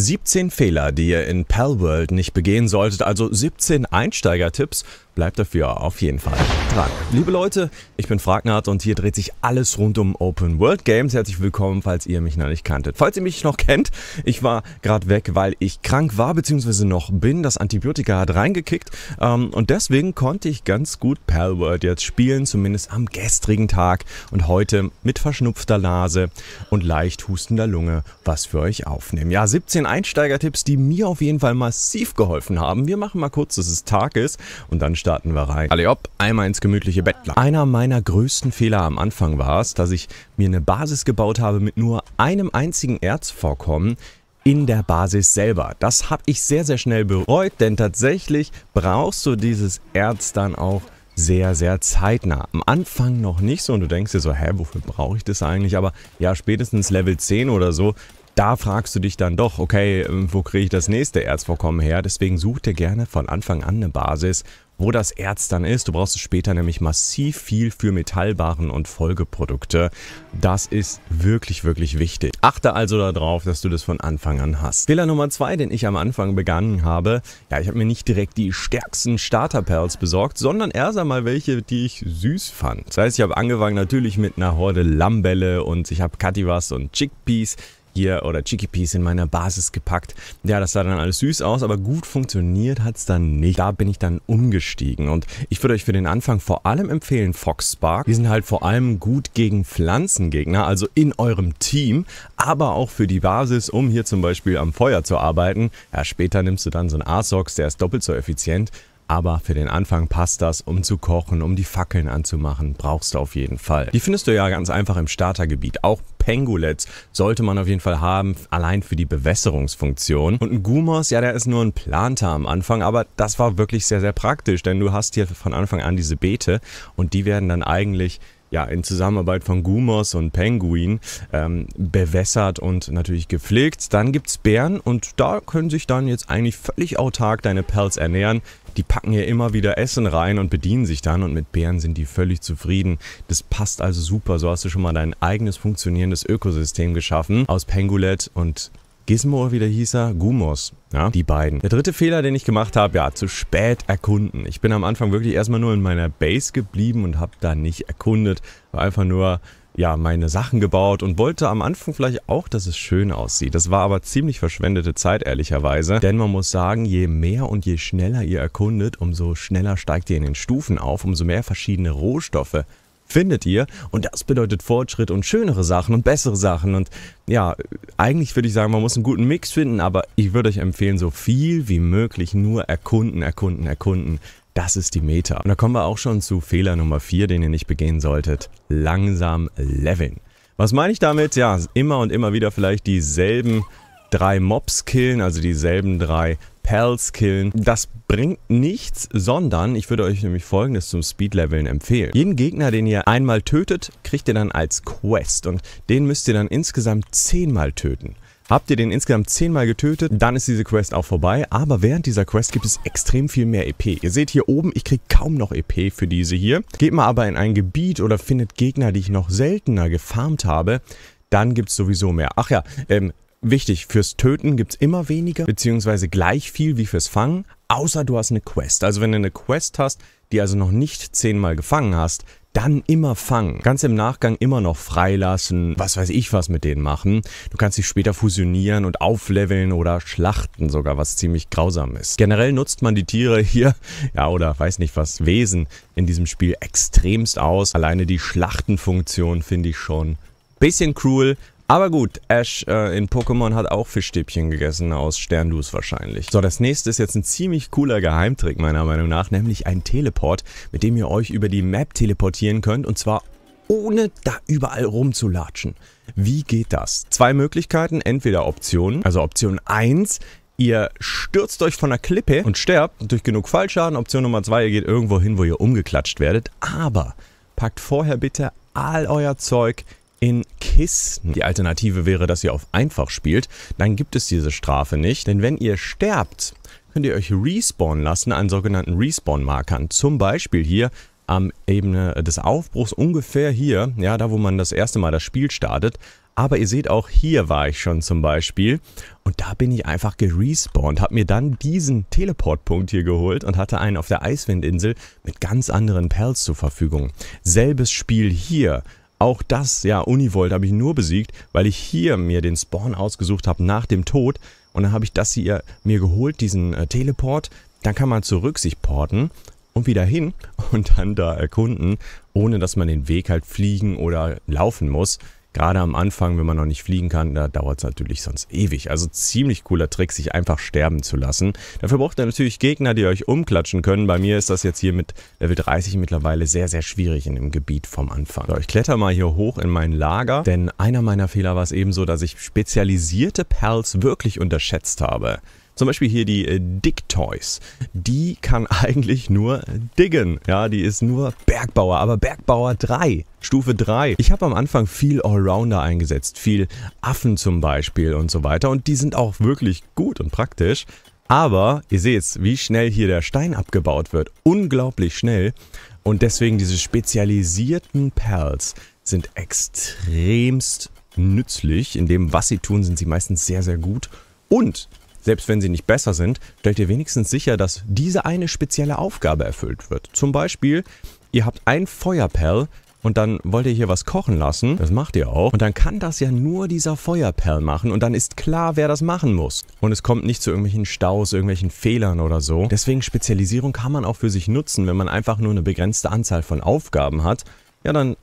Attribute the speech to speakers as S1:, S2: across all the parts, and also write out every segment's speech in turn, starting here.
S1: 17 Fehler, die ihr in Palworld nicht begehen solltet, also 17 Einsteigertipps Bleibt dafür auf jeden Fall dran. Liebe Leute, ich bin Fragnart und hier dreht sich alles rund um Open World Games. Herzlich willkommen, falls ihr mich noch nicht kanntet. Falls ihr mich noch kennt, ich war gerade weg, weil ich krank war bzw. noch bin. Das Antibiotika hat reingekickt ähm, und deswegen konnte ich ganz gut Palworld jetzt spielen, zumindest am gestrigen Tag und heute mit verschnupfter Nase und leicht hustender Lunge was für euch aufnehmen. Ja, 17 Einsteigertipps, die mir auf jeden Fall massiv geholfen haben. Wir machen mal kurz, dass es Tag ist und dann starten starten wir rein. Alle ob, einmal ins gemütliche Bett Einer meiner größten Fehler am Anfang war es, dass ich mir eine Basis gebaut habe mit nur einem einzigen Erzvorkommen, in der Basis selber. Das habe ich sehr, sehr schnell bereut, denn tatsächlich brauchst du dieses Erz dann auch sehr, sehr zeitnah. Am Anfang noch nicht so und du denkst dir so, hä, wofür brauche ich das eigentlich? Aber ja, spätestens Level 10 oder so da fragst du dich dann doch, okay, ähm, wo kriege ich das nächste Erzvorkommen her? Deswegen such dir gerne von Anfang an eine Basis, wo das Erz dann ist. Du brauchst es später nämlich massiv viel für Metallwaren und Folgeprodukte. Das ist wirklich, wirklich wichtig. Achte also darauf, dass du das von Anfang an hast. Fehler Nummer zwei, den ich am Anfang begangen habe, ja, ich habe mir nicht direkt die stärksten Starter-Pearls besorgt, sondern erst einmal welche, die ich süß fand. Das heißt, ich habe angefangen natürlich mit einer Horde Lambelle und ich habe Kativas und Chickpeas hier oder Chickpeas in meiner Basis gepackt. Ja, das sah dann alles süß aus, aber gut funktioniert hat es dann nicht. Da bin ich dann umgestiegen und ich würde euch für den Anfang vor allem empfehlen Fox Spark. Die sind halt vor allem gut gegen Pflanzengegner, also in eurem Team, aber auch für die Basis, um hier zum Beispiel am Feuer zu arbeiten. Ja, später nimmst du dann so einen Asox, der ist doppelt so effizient. Aber für den Anfang passt das, um zu kochen, um die Fackeln anzumachen, brauchst du auf jeden Fall. Die findest du ja ganz einfach im Startergebiet. Auch Pengulets sollte man auf jeden Fall haben, allein für die Bewässerungsfunktion. Und ein Gumos, ja, der ist nur ein Planter am Anfang, aber das war wirklich sehr, sehr praktisch, denn du hast hier von Anfang an diese Beete und die werden dann eigentlich ja, in Zusammenarbeit von Gumos und Penguin ähm, bewässert und natürlich gepflegt. Dann gibt es Bären und da können sich dann jetzt eigentlich völlig autark deine Pelz ernähren. Die packen hier immer wieder Essen rein und bedienen sich dann und mit Bären sind die völlig zufrieden. Das passt also super. So hast du schon mal dein eigenes funktionierendes Ökosystem geschaffen aus Pengulet und Gizmo oder wie der hieß er? Gumos. Ja, die beiden. Der dritte Fehler, den ich gemacht habe, ja, zu spät erkunden. Ich bin am Anfang wirklich erstmal nur in meiner Base geblieben und habe da nicht erkundet. War einfach nur, ja, meine Sachen gebaut und wollte am Anfang vielleicht auch, dass es schön aussieht. Das war aber ziemlich verschwendete Zeit, ehrlicherweise. Denn man muss sagen, je mehr und je schneller ihr erkundet, umso schneller steigt ihr in den Stufen auf, umso mehr verschiedene Rohstoffe findet ihr. Und das bedeutet Fortschritt und schönere Sachen und bessere Sachen. Und ja, eigentlich würde ich sagen, man muss einen guten Mix finden, aber ich würde euch empfehlen, so viel wie möglich nur erkunden, erkunden, erkunden. Das ist die Meta. Und da kommen wir auch schon zu Fehler Nummer 4, den ihr nicht begehen solltet. Langsam leveln. Was meine ich damit? Ja, immer und immer wieder vielleicht dieselben drei Mobs killen, also dieselben drei Pals killen. Das bringt nichts, sondern ich würde euch nämlich folgendes zum Speedleveln empfehlen. Jeden Gegner, den ihr einmal tötet, kriegt ihr dann als Quest und den müsst ihr dann insgesamt zehnmal töten. Habt ihr den insgesamt 10 mal getötet, dann ist diese Quest auch vorbei, aber während dieser Quest gibt es extrem viel mehr EP. Ihr seht hier oben, ich kriege kaum noch EP für diese hier. Geht mal aber in ein Gebiet oder findet Gegner, die ich noch seltener gefarmt habe, dann gibt es sowieso mehr. Ach ja, ähm, Wichtig, fürs Töten gibt es immer weniger, beziehungsweise gleich viel wie fürs Fangen, außer du hast eine Quest. Also wenn du eine Quest hast, die also noch nicht zehnmal gefangen hast, dann immer fangen. Ganz im Nachgang immer noch freilassen, was weiß ich was mit denen machen. Du kannst dich später fusionieren und aufleveln oder schlachten sogar, was ziemlich grausam ist. Generell nutzt man die Tiere hier, ja oder weiß nicht was, Wesen in diesem Spiel extremst aus. Alleine die Schlachtenfunktion finde ich schon bisschen cruel, aber gut, Ash äh, in Pokémon hat auch Fischstäbchen gegessen aus Sternlus wahrscheinlich. So, das nächste ist jetzt ein ziemlich cooler Geheimtrick meiner Meinung nach, nämlich ein Teleport, mit dem ihr euch über die Map teleportieren könnt und zwar ohne da überall rumzulatschen. Wie geht das? Zwei Möglichkeiten, entweder Optionen, also Option 1, ihr stürzt euch von der Klippe und sterbt durch genug Fallschaden. Option Nummer 2, ihr geht irgendwo hin, wo ihr umgeklatscht werdet. Aber packt vorher bitte all euer Zeug in Kisten. Die Alternative wäre, dass ihr auf einfach spielt. Dann gibt es diese Strafe nicht, denn wenn ihr sterbt, könnt ihr euch respawnen lassen an sogenannten Respawn-Markern. Zum Beispiel hier am Ebene des Aufbruchs, ungefähr hier, ja, da wo man das erste Mal das Spiel startet. Aber ihr seht auch, hier war ich schon zum Beispiel und da bin ich einfach gerespawnt, habe mir dann diesen Teleportpunkt hier geholt und hatte einen auf der Eiswindinsel mit ganz anderen Perls zur Verfügung. Selbes Spiel hier, auch das, ja, Univolt habe ich nur besiegt, weil ich hier mir den Spawn ausgesucht habe nach dem Tod. Und dann habe ich das hier mir geholt, diesen äh, Teleport. Dann kann man zurück sich porten und wieder hin und dann da erkunden, ohne dass man den Weg halt fliegen oder laufen muss. Gerade am Anfang, wenn man noch nicht fliegen kann, da dauert es natürlich sonst ewig. Also ziemlich cooler Trick, sich einfach sterben zu lassen. Dafür braucht ihr natürlich Gegner, die euch umklatschen können. Bei mir ist das jetzt hier mit Level 30 mittlerweile sehr, sehr schwierig in dem Gebiet vom Anfang. So, ich kletter mal hier hoch in mein Lager, denn einer meiner Fehler war es eben so, dass ich spezialisierte Perls wirklich unterschätzt habe. Zum Beispiel hier die äh, Dick Toys. Die kann eigentlich nur diggen. Ja, die ist nur Bergbauer, aber Bergbauer 3. Stufe 3. Ich habe am Anfang viel Allrounder eingesetzt, viel Affen zum Beispiel und so weiter. Und die sind auch wirklich gut und praktisch. Aber ihr seht, wie schnell hier der Stein abgebaut wird. Unglaublich schnell. Und deswegen diese spezialisierten Perls sind extremst nützlich. In dem, was sie tun, sind sie meistens sehr, sehr gut. Und selbst wenn sie nicht besser sind, stellt ihr wenigstens sicher, dass diese eine spezielle Aufgabe erfüllt wird. Zum Beispiel, ihr habt ein Feuerperl und dann wollt ihr hier was kochen lassen, das macht ihr auch, und dann kann das ja nur dieser Feuerperl machen und dann ist klar, wer das machen muss. Und es kommt nicht zu irgendwelchen Staus, irgendwelchen Fehlern oder so. Deswegen Spezialisierung kann man auch für sich nutzen, wenn man einfach nur eine begrenzte Anzahl von Aufgaben hat ja, dann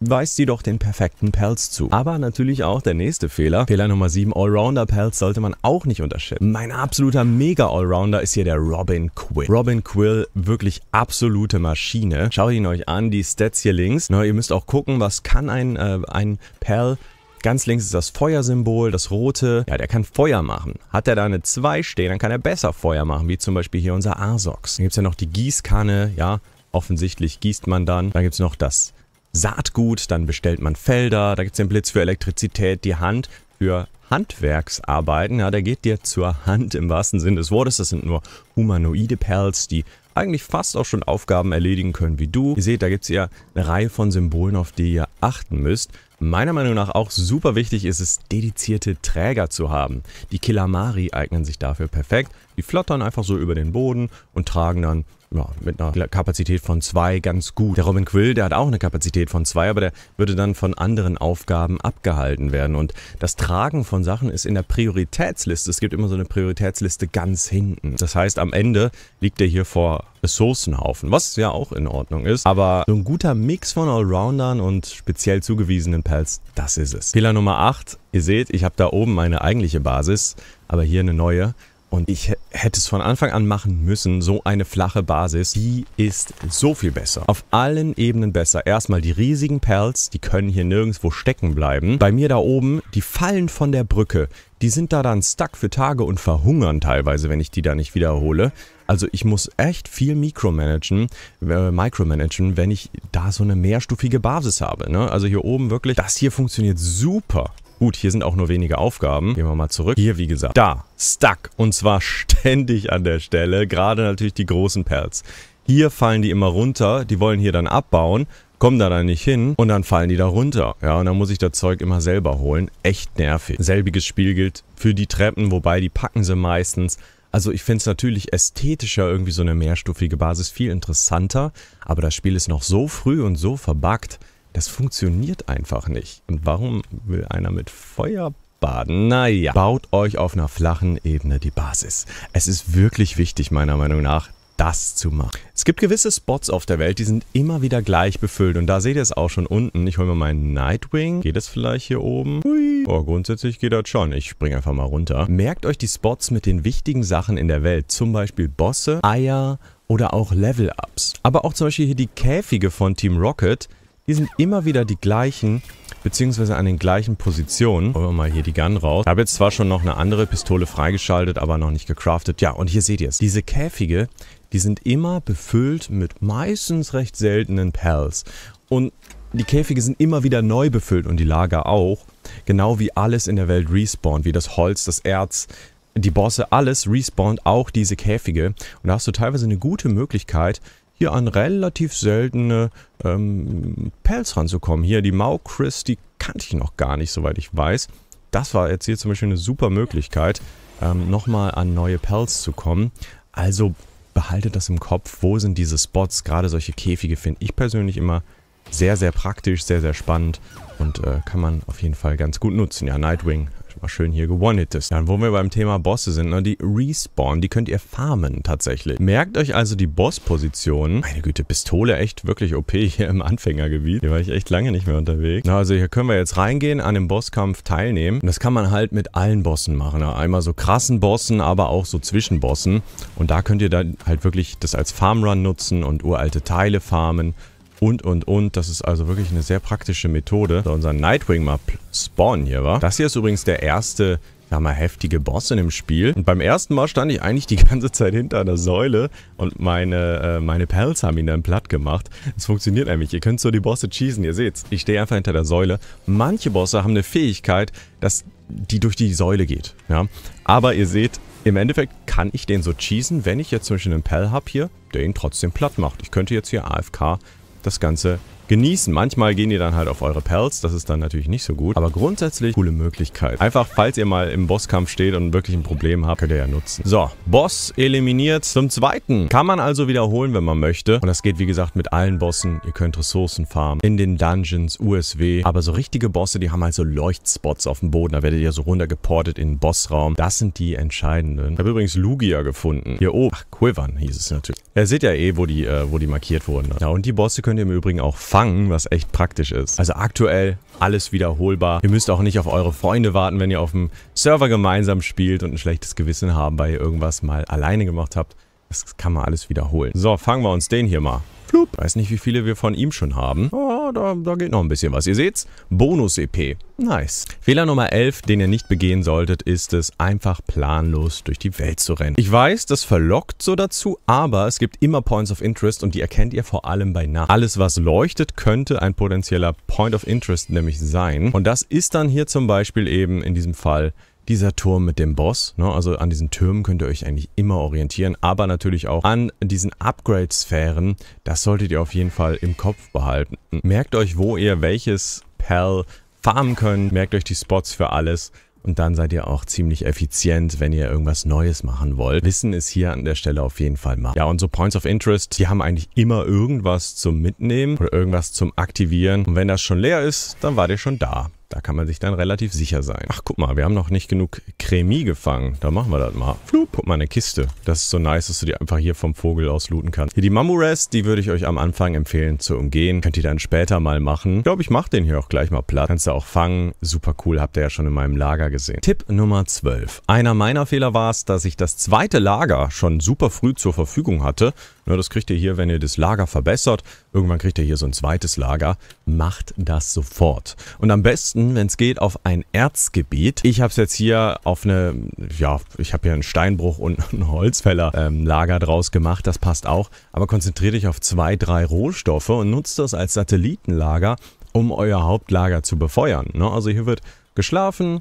S1: weist sie doch den perfekten Pelz zu. Aber natürlich auch der nächste Fehler. Fehler Nummer 7, Allrounder-Pelz sollte man auch nicht unterschätzen. Mein absoluter Mega-Allrounder ist hier der Robin Quill. Robin Quill, wirklich absolute Maschine. Schaut ihn euch an, die Stats hier links. Na, ihr müsst auch gucken, was kann ein, äh, ein Pell Ganz links ist das Feuersymbol, das rote. Ja, der kann Feuer machen. Hat er da eine 2 stehen, dann kann er besser Feuer machen, wie zum Beispiel hier unser Arsox. Dann gibt es ja noch die Gießkanne, ja, offensichtlich gießt man dann. Dann gibt es noch das Saatgut, dann bestellt man Felder, da gibt es den Blitz für Elektrizität, die Hand für Handwerksarbeiten. Ja, der geht dir zur Hand im wahrsten Sinne des Wortes. Das sind nur humanoide Perls, die eigentlich fast auch schon Aufgaben erledigen können wie du. Ihr seht, da gibt es ja eine Reihe von Symbolen, auf die ihr achten müsst. Meiner Meinung nach auch super wichtig ist es, dedizierte Träger zu haben. Die Kilamari eignen sich dafür perfekt. Die flattern einfach so über den Boden und tragen dann ja, mit einer Kapazität von zwei ganz gut. Der Robin Quill, der hat auch eine Kapazität von zwei, aber der würde dann von anderen Aufgaben abgehalten werden. Und das Tragen von Sachen ist in der Prioritätsliste. Es gibt immer so eine Prioritätsliste ganz hinten. Das heißt, am Ende liegt er hier vor Ressourcenhaufen, was ja auch in Ordnung ist. Aber so ein guter Mix von Allroundern und speziell zugewiesenen Pals, das ist es. Fehler Nummer 8, ihr seht, ich habe da oben meine eigentliche Basis, aber hier eine neue. Und ich hätte es von Anfang an machen müssen, so eine flache Basis, die ist so viel besser. Auf allen Ebenen besser. Erstmal die riesigen Perls, die können hier nirgendwo stecken bleiben. Bei mir da oben, die fallen von der Brücke. Die sind da dann stuck für Tage und verhungern teilweise, wenn ich die da nicht wiederhole. Also ich muss echt viel micromanagen, äh, micromanagen, wenn ich da so eine mehrstufige Basis habe. Ne? Also hier oben wirklich, das hier funktioniert super. Gut, hier sind auch nur wenige Aufgaben. Gehen wir mal zurück. Hier, wie gesagt, da, stuck. Und zwar ständig an der Stelle. Gerade natürlich die großen Perls. Hier fallen die immer runter. Die wollen hier dann abbauen kommen da dann nicht hin und dann fallen die da runter. Ja, und dann muss ich das Zeug immer selber holen. Echt nervig. Selbiges Spiel gilt für die Treppen, wobei die packen sie meistens. Also ich finde es natürlich ästhetischer, irgendwie so eine mehrstufige Basis viel interessanter, aber das Spiel ist noch so früh und so verbuggt, das funktioniert einfach nicht. Und warum will einer mit Feuer baden? Naja, baut euch auf einer flachen Ebene die Basis. Es ist wirklich wichtig, meiner Meinung nach, das zu machen. Es gibt gewisse Spots auf der Welt, die sind immer wieder gleich befüllt. Und da seht ihr es auch schon unten. Ich hole mir meinen Nightwing. Geht es vielleicht hier oben? Hui. Oh, grundsätzlich geht das schon. Ich springe einfach mal runter. Merkt euch die Spots mit den wichtigen Sachen in der Welt. Zum Beispiel Bosse, Eier oder auch Level-Ups. Aber auch zum Beispiel hier die Käfige von Team Rocket die sind immer wieder die gleichen, beziehungsweise an den gleichen Positionen. Holen wir mal hier die Gun raus. Ich habe jetzt zwar schon noch eine andere Pistole freigeschaltet, aber noch nicht gecraftet. Ja, und hier seht ihr es. Diese Käfige, die sind immer befüllt mit meistens recht seltenen Pals. Und die Käfige sind immer wieder neu befüllt und die Lager auch. Genau wie alles in der Welt respawnt, wie das Holz, das Erz, die Bosse, alles respawnt, auch diese Käfige. Und da hast du teilweise eine gute Möglichkeit, hier an relativ seltene ähm, Pelz ranzukommen. Hier die Mauchris, die kannte ich noch gar nicht, soweit ich weiß. Das war jetzt hier zum Beispiel eine super Möglichkeit, ähm, nochmal an neue Pelz zu kommen. Also behaltet das im Kopf, wo sind diese Spots. Gerade solche Käfige finde ich persönlich immer sehr, sehr praktisch, sehr, sehr spannend und äh, kann man auf jeden Fall ganz gut nutzen. Ja, Nightwing mal schön hier gewonnen-hittest. Dann, wo wir beim Thema Bosse sind, ne, die Respawn, die könnt ihr farmen tatsächlich. Merkt euch also die Boss-Positionen. Meine Güte, Pistole echt wirklich OP hier im Anfängergebiet. Hier war ich echt lange nicht mehr unterwegs. Na, also hier können wir jetzt reingehen, an dem Bosskampf teilnehmen. Und das kann man halt mit allen Bossen machen. Ne? Einmal so krassen Bossen, aber auch so Zwischenbossen. Und da könnt ihr dann halt wirklich das als Farmrun nutzen und uralte Teile farmen und, und, und. Das ist also wirklich eine sehr praktische Methode. Da unser Nightwing mal spawnen hier war. Das hier ist übrigens der erste sag mal heftige Boss in dem Spiel. Und beim ersten Mal stand ich eigentlich die ganze Zeit hinter einer Säule und meine, äh, meine Pals haben ihn dann platt gemacht. Es funktioniert nämlich. Ihr könnt so die Bosse schießen, ihr seht's. Ich stehe einfach hinter der Säule. Manche Bosse haben eine Fähigkeit, dass die durch die Säule geht. Ja? Aber ihr seht, im Endeffekt kann ich den so cheesen, wenn ich jetzt zwischen einen Pell habe hier, der ihn trotzdem platt macht. Ich könnte jetzt hier AFK das Ganze genießen. Manchmal gehen die dann halt auf eure Pelz, das ist dann natürlich nicht so gut, aber grundsätzlich coole Möglichkeit. Einfach, falls ihr mal im Bosskampf steht und wirklich ein Problem habt, könnt ihr ja nutzen. So, Boss eliminiert zum zweiten. Kann man also wiederholen, wenn man möchte. Und das geht, wie gesagt, mit allen Bossen. Ihr könnt Ressourcen farmen in den Dungeons, USW. Aber so richtige Bosse, die haben halt so Leuchtspots auf dem Boden. Da werdet ihr so runtergeportet in den Bossraum. Das sind die entscheidenden. Ich habe übrigens Lugia gefunden. Hier oben. Ach, Quivern hieß es natürlich. Ja, seht ja eh, wo die, äh, wo die markiert wurden. Ja, und die Bosse könnt ihr im Übrigen auch farmen fangen, was echt praktisch ist. Also aktuell alles wiederholbar. Ihr müsst auch nicht auf eure Freunde warten, wenn ihr auf dem Server gemeinsam spielt und ein schlechtes Gewissen haben, weil ihr irgendwas mal alleine gemacht habt. Das kann man alles wiederholen. So, fangen wir uns den hier mal. Plup. Weiß nicht, wie viele wir von ihm schon haben. Oh, da, da geht noch ein bisschen was. Ihr seht's, Bonus-EP. Nice. Fehler Nummer 11, den ihr nicht begehen solltet, ist es, einfach planlos durch die Welt zu rennen. Ich weiß, das verlockt so dazu, aber es gibt immer Points of Interest und die erkennt ihr vor allem bei Nacht. Alles, was leuchtet, könnte ein potenzieller Point of Interest nämlich sein. Und das ist dann hier zum Beispiel eben in diesem Fall dieser Turm mit dem Boss. Ne? Also an diesen Türmen könnt ihr euch eigentlich immer orientieren, aber natürlich auch an diesen Upgrade-Sphären. Das solltet ihr auf jeden Fall im Kopf behalten. Merkt euch, wo ihr welches Perl farmen könnt. Merkt euch die Spots für alles. Und dann seid ihr auch ziemlich effizient, wenn ihr irgendwas Neues machen wollt. Wissen ist hier an der Stelle auf jeden Fall mal. Ja, und so Points of Interest, die haben eigentlich immer irgendwas zum Mitnehmen oder irgendwas zum Aktivieren. Und wenn das schon leer ist, dann wart ihr schon da. Da kann man sich dann relativ sicher sein. Ach, guck mal, wir haben noch nicht genug Cremie gefangen. Da machen wir das mal. Flup, guck mal, eine Kiste. Das ist so nice, dass du die einfach hier vom Vogel aus looten kannst. Hier die Mamures, die würde ich euch am Anfang empfehlen zu umgehen. Könnt ihr dann später mal machen. Ich glaube, ich mache den hier auch gleich mal platt. Kannst du auch fangen. Super cool, habt ihr ja schon in meinem Lager gesehen. Tipp Nummer 12. Einer meiner Fehler war es, dass ich das zweite Lager schon super früh zur Verfügung hatte ja, das kriegt ihr hier, wenn ihr das Lager verbessert. Irgendwann kriegt ihr hier so ein zweites Lager. Macht das sofort. Und am besten, wenn es geht, auf ein Erzgebiet. Ich habe es jetzt hier auf eine, ja, ich habe hier einen Steinbruch und ein Holzfäller-Lager ähm, draus gemacht. Das passt auch. Aber konzentriert euch auf zwei, drei Rohstoffe und nutzt das als Satellitenlager, um euer Hauptlager zu befeuern. Ne? Also hier wird geschlafen,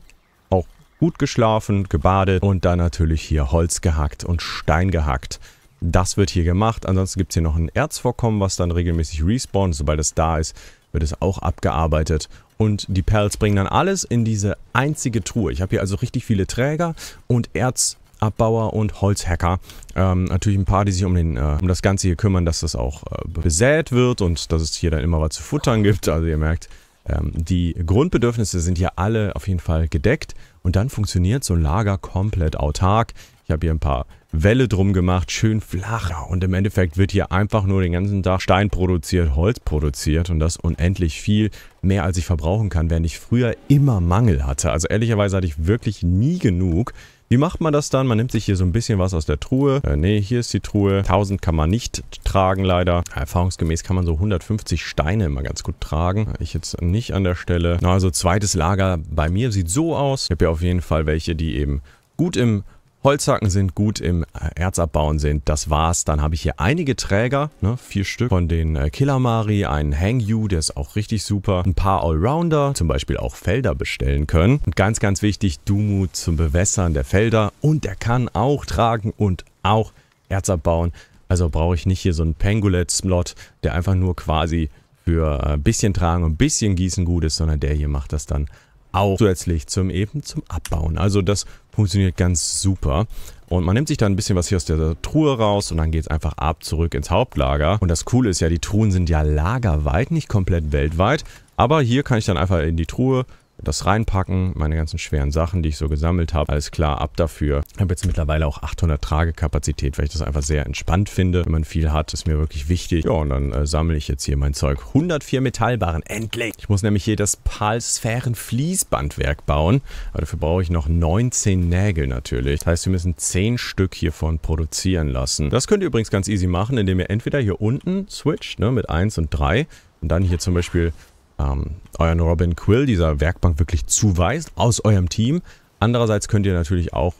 S1: auch gut geschlafen, gebadet und dann natürlich hier Holz gehackt und Stein gehackt. Das wird hier gemacht. Ansonsten gibt es hier noch ein Erzvorkommen, was dann regelmäßig respawnt. Sobald es da ist, wird es auch abgearbeitet. Und die Perls bringen dann alles in diese einzige Truhe. Ich habe hier also richtig viele Träger und Erzabbauer und Holzhacker. Ähm, natürlich ein paar, die sich um, den, äh, um das Ganze hier kümmern, dass das auch äh, besät wird und dass es hier dann immer was zu futtern gibt. Also ihr merkt, ähm, die Grundbedürfnisse sind hier alle auf jeden Fall gedeckt. Und dann funktioniert so ein Lager komplett autark. Ich habe hier ein paar Welle drum gemacht, schön flach. Und im Endeffekt wird hier einfach nur den ganzen Tag Stein produziert, Holz produziert und das unendlich viel mehr, als ich verbrauchen kann, während ich früher immer Mangel hatte. Also ehrlicherweise hatte ich wirklich nie genug. Wie macht man das dann? Man nimmt sich hier so ein bisschen was aus der Truhe. Äh, nee, hier ist die Truhe. 1000 kann man nicht tragen, leider. Erfahrungsgemäß kann man so 150 Steine immer ganz gut tragen. Ich jetzt nicht an der Stelle. Na, also zweites Lager bei mir sieht so aus. Ich habe ja auf jeden Fall welche, die eben gut im Holzhacken sind gut im äh, Erzabbauen sind. Das war's. Dann habe ich hier einige Träger, ne, vier Stück von den äh, Killamari, einen You, der ist auch richtig super. Ein paar Allrounder, zum Beispiel auch Felder bestellen können. Und ganz, ganz wichtig, Dumu zum Bewässern der Felder. Und der kann auch tragen und auch Erz abbauen. Also brauche ich nicht hier so einen Pengulet-Slot, der einfach nur quasi für ein äh, bisschen tragen und ein bisschen gießen gut ist, sondern der hier macht das dann auch zusätzlich zum eben zum Abbauen. Also das funktioniert ganz super. Und man nimmt sich dann ein bisschen was hier aus der Truhe raus und dann geht es einfach ab zurück ins Hauptlager. Und das Coole ist ja, die Truhen sind ja lagerweit, nicht komplett weltweit. Aber hier kann ich dann einfach in die Truhe das reinpacken, meine ganzen schweren Sachen, die ich so gesammelt habe. Alles klar, ab dafür. Ich habe jetzt mittlerweile auch 800 Tragekapazität, weil ich das einfach sehr entspannt finde. Wenn man viel hat, ist mir wirklich wichtig. Ja, und dann äh, sammle ich jetzt hier mein Zeug. 104 Metallbarren, endlich! Ich muss nämlich hier das Palsphären-Fließbandwerk bauen. Aber dafür brauche ich noch 19 Nägel natürlich. Das heißt, wir müssen 10 Stück hiervon produzieren lassen. Das könnt ihr übrigens ganz easy machen, indem ihr entweder hier unten switcht, ne, mit 1 und 3. Und dann hier zum Beispiel ähm, euren Robin Quill dieser Werkbank wirklich zuweist aus eurem Team. Andererseits könnt ihr natürlich auch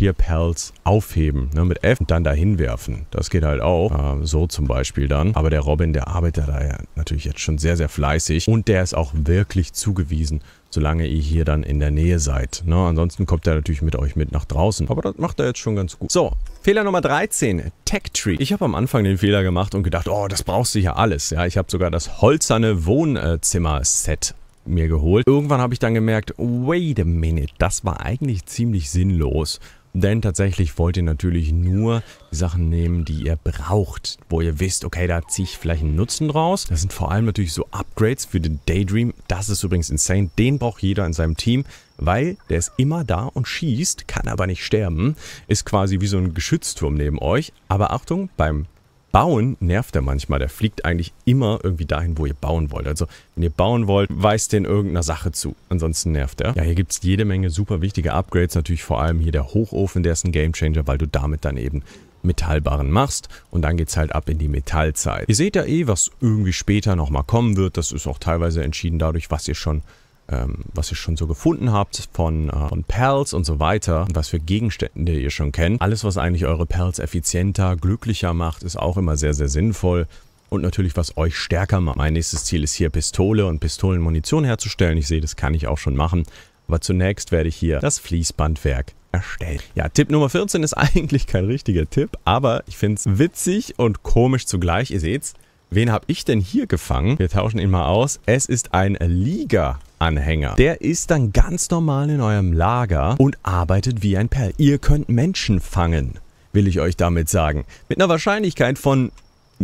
S1: hier Pals aufheben, ne, mit F und dann dahin werfen. Das geht halt auch. Ähm, so zum Beispiel dann. Aber der Robin, der arbeitet da ja natürlich jetzt schon sehr, sehr fleißig und der ist auch wirklich zugewiesen solange ihr hier dann in der Nähe seid. Ne? Ansonsten kommt er natürlich mit euch mit nach draußen. Aber das macht er jetzt schon ganz gut. So, Fehler Nummer 13, Tech Tree. Ich habe am Anfang den Fehler gemacht und gedacht, oh, das brauchst du ja alles. Ja, ich habe sogar das holzerne Wohnzimmer-Set mir geholt. Irgendwann habe ich dann gemerkt, wait a minute, das war eigentlich ziemlich sinnlos. Denn tatsächlich wollt ihr natürlich nur die Sachen nehmen, die ihr braucht, wo ihr wisst, okay, da ziehe ich vielleicht einen Nutzen draus. Das sind vor allem natürlich so Upgrades für den Daydream. Das ist übrigens insane. Den braucht jeder in seinem Team, weil der ist immer da und schießt, kann aber nicht sterben. Ist quasi wie so ein Geschützturm neben euch. Aber Achtung, beim Bauen nervt er manchmal. Der fliegt eigentlich immer irgendwie dahin, wo ihr bauen wollt. Also, wenn ihr bauen wollt, weist den irgendeiner Sache zu. Ansonsten nervt er. Ja, hier gibt es jede Menge super wichtige Upgrades. Natürlich vor allem hier der Hochofen, der ist ein Gamechanger, weil du damit dann eben Metallbarren machst und dann geht's halt ab in die Metallzeit. Ihr seht ja eh, was irgendwie später nochmal kommen wird. Das ist auch teilweise entschieden dadurch, was ihr schon ähm, was ihr schon so gefunden habt von, äh, von Pals und so weiter, was für Gegenstände ihr schon kennt. Alles, was eigentlich eure Perls effizienter, glücklicher macht, ist auch immer sehr, sehr sinnvoll und natürlich was euch stärker macht. Mein nächstes Ziel ist hier Pistole und Pistolenmunition herzustellen. Ich sehe, das kann ich auch schon machen. Aber zunächst werde ich hier das Fließbandwerk erstellen. Ja, Tipp Nummer 14 ist eigentlich kein richtiger Tipp, aber ich finde es witzig und komisch zugleich. Ihr seht's, Wen habe ich denn hier gefangen? Wir tauschen ihn mal aus. Es ist ein Liga. Anhänger. Der ist dann ganz normal in eurem Lager und arbeitet wie ein Perl. Ihr könnt Menschen fangen, will ich euch damit sagen. Mit einer Wahrscheinlichkeit von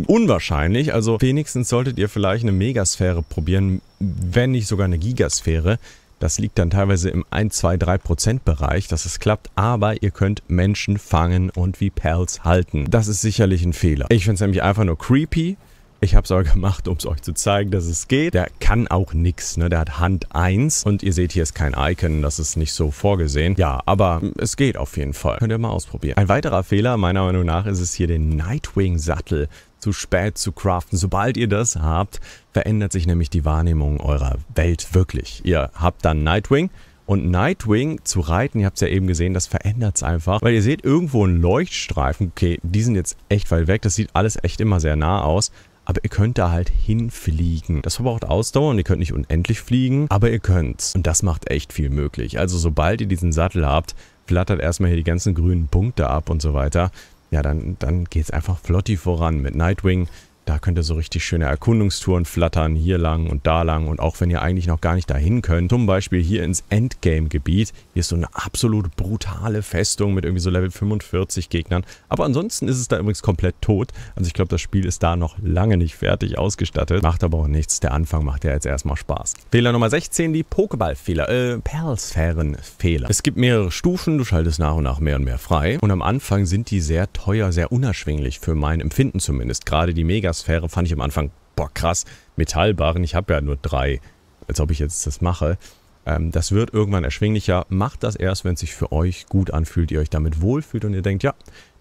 S1: unwahrscheinlich. Also wenigstens solltet ihr vielleicht eine Megasphäre probieren, wenn nicht sogar eine Gigasphäre. Das liegt dann teilweise im 1, 2, 3 Prozent Bereich, dass es klappt, aber ihr könnt Menschen fangen und wie Perls halten. Das ist sicherlich ein Fehler. Ich finde es nämlich einfach nur creepy, ich habe es aber gemacht, um es euch zu zeigen, dass es geht. Der kann auch nichts, ne? Der hat Hand 1 und ihr seht, hier ist kein Icon, das ist nicht so vorgesehen. Ja, aber es geht auf jeden Fall. Könnt ihr mal ausprobieren. Ein weiterer Fehler meiner Meinung nach ist es hier, den Nightwing-Sattel zu spät zu craften. Sobald ihr das habt, verändert sich nämlich die Wahrnehmung eurer Welt wirklich. Ihr habt dann Nightwing und Nightwing zu reiten, ihr habt es ja eben gesehen, das verändert es einfach, weil ihr seht irgendwo einen Leuchtstreifen. Okay, die sind jetzt echt weit weg, das sieht alles echt immer sehr nah aus aber ihr könnt da halt hinfliegen. Das verbraucht Ausdauer und ihr könnt nicht unendlich fliegen, aber ihr könnt's. Und das macht echt viel möglich. Also sobald ihr diesen Sattel habt, flattert erstmal hier die ganzen grünen Punkte ab und so weiter. Ja, dann, dann geht's einfach flotti voran mit Nightwing. Da könnt ihr so richtig schöne Erkundungstouren flattern, hier lang und da lang. Und auch wenn ihr eigentlich noch gar nicht dahin könnt, zum Beispiel hier ins Endgame-Gebiet. Hier ist so eine absolut brutale Festung mit irgendwie so Level 45 Gegnern. Aber ansonsten ist es da übrigens komplett tot. Also ich glaube, das Spiel ist da noch lange nicht fertig ausgestattet. Macht aber auch nichts. Der Anfang macht ja jetzt erstmal Spaß. Fehler Nummer 16, die Pokéball-Fehler. Äh, Perlsphären-Fehler. Es gibt mehrere Stufen. Du schaltest nach und nach mehr und mehr frei. Und am Anfang sind die sehr teuer, sehr unerschwinglich für mein Empfinden zumindest. Gerade die Megas podcast fand ich am Anfang, boah krass, Metallbarren, ich habe ja nur drei, als ob ich jetzt das mache. Ähm, das wird irgendwann erschwinglicher. Macht das erst, wenn es sich für euch gut anfühlt, ihr euch damit wohlfühlt und ihr denkt, ja,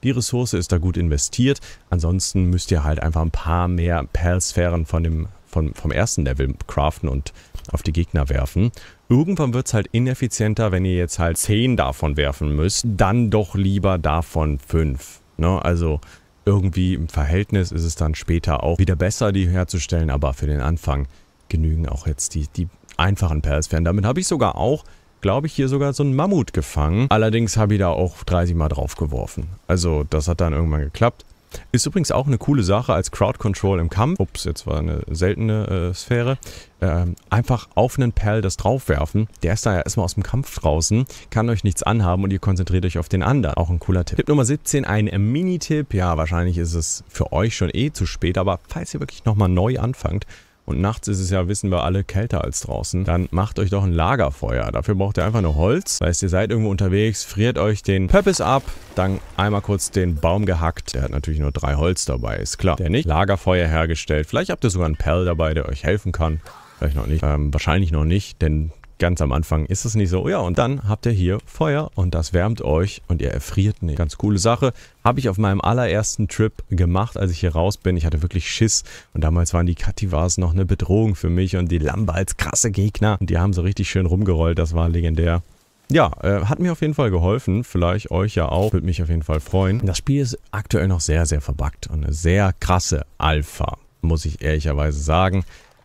S1: die Ressource ist da gut investiert. Ansonsten müsst ihr halt einfach ein paar mehr Perlsphären von dem, von, vom ersten Level craften und auf die Gegner werfen. Irgendwann wird es halt ineffizienter, wenn ihr jetzt halt 10 davon werfen müsst, dann doch lieber davon 5. Ne? Also irgendwie im Verhältnis ist es dann später auch wieder besser, die herzustellen, aber für den Anfang genügen auch jetzt die, die einfachen Perlsphären. Damit habe ich sogar auch, glaube ich, hier sogar so einen Mammut gefangen. Allerdings habe ich da auch 30 Mal drauf geworfen. Also das hat dann irgendwann geklappt. Ist übrigens auch eine coole Sache als Crowd Control im Kampf. Ups, jetzt war eine seltene äh, Sphäre. Ähm, einfach auf einen Perl das draufwerfen. Der ist da ja erstmal aus dem Kampf draußen, kann euch nichts anhaben und ihr konzentriert euch auf den anderen. Auch ein cooler Tipp. Tipp Nummer 17, ein Mini-Tipp. Ja, wahrscheinlich ist es für euch schon eh zu spät, aber falls ihr wirklich nochmal neu anfangt, und nachts ist es ja, wissen wir alle, kälter als draußen. Dann macht euch doch ein Lagerfeuer. Dafür braucht ihr einfach nur Holz. Das heißt, ihr seid irgendwo unterwegs, friert euch den Pöppis ab, dann einmal kurz den Baum gehackt. Der hat natürlich nur drei Holz dabei, ist klar. Der nicht. Lagerfeuer hergestellt. Vielleicht habt ihr sogar einen Perl dabei, der euch helfen kann. Vielleicht noch nicht. Ähm, wahrscheinlich noch nicht, denn ganz am Anfang ist es nicht so. Ja, und dann habt ihr hier Feuer und das wärmt euch und ihr erfriert nicht. Ganz coole Sache. Habe ich auf meinem allerersten Trip gemacht, als ich hier raus bin. Ich hatte wirklich Schiss und damals waren die Kativas noch eine Bedrohung für mich und die Lambe als krasse Gegner. Und die haben so richtig schön rumgerollt. Das war legendär. Ja, äh, hat mir auf jeden Fall geholfen. Vielleicht euch ja auch. Würde mich auf jeden Fall freuen. Das Spiel ist aktuell noch sehr, sehr verbuggt und eine sehr krasse Alpha, muss ich ehrlicherweise sagen.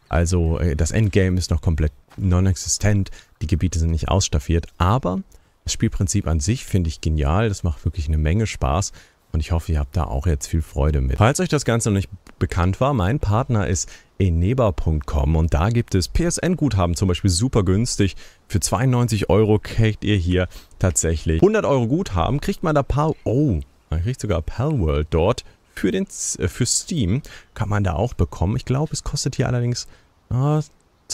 S1: Also äh, das Endgame ist noch komplett non-existent, die Gebiete sind nicht ausstaffiert, aber das Spielprinzip an sich finde ich genial, das macht wirklich eine Menge Spaß und ich hoffe, ihr habt da auch jetzt viel Freude mit. Falls euch das Ganze noch nicht bekannt war, mein Partner ist eneba.com und da gibt es PSN-Guthaben zum Beispiel super günstig. Für 92 Euro kriegt ihr hier tatsächlich 100 Euro Guthaben, kriegt man da paar, oh, man kriegt sogar Palworld dort. Für, den, äh, für Steam kann man da auch bekommen. Ich glaube, es kostet hier allerdings ah,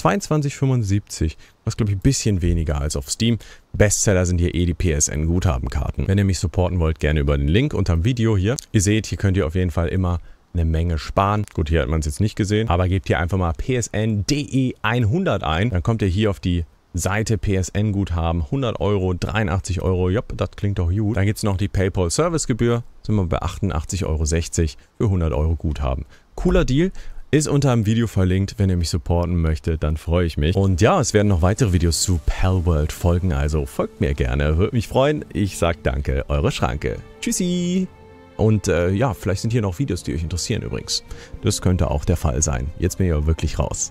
S1: 22,75, was glaube ich ein bisschen weniger als auf Steam. Bestseller sind hier eh die PSN-Guthabenkarten. Wenn ihr mich supporten wollt, gerne über den Link unterm Video hier. Ihr seht, hier könnt ihr auf jeden Fall immer eine Menge sparen. Gut, hier hat man es jetzt nicht gesehen, aber gebt hier einfach mal PSN.de100 e ein. Dann kommt ihr hier auf die Seite PSN-Guthaben, 100 Euro, 83 Euro, jopp, das klingt doch gut. Dann gibt es noch die PayPal-Servicegebühr, sind wir bei 88,60 Euro für 100 Euro Guthaben. Cooler Deal, ist unter dem Video verlinkt, wenn ihr mich supporten möchtet, dann freue ich mich. Und ja, es werden noch weitere Videos zu Palworld folgen, also folgt mir gerne, würde mich freuen. Ich sag danke, eure Schranke. Tschüssi! Und äh, ja, vielleicht sind hier noch Videos, die euch interessieren übrigens. Das könnte auch der Fall sein. Jetzt bin ich aber wirklich raus.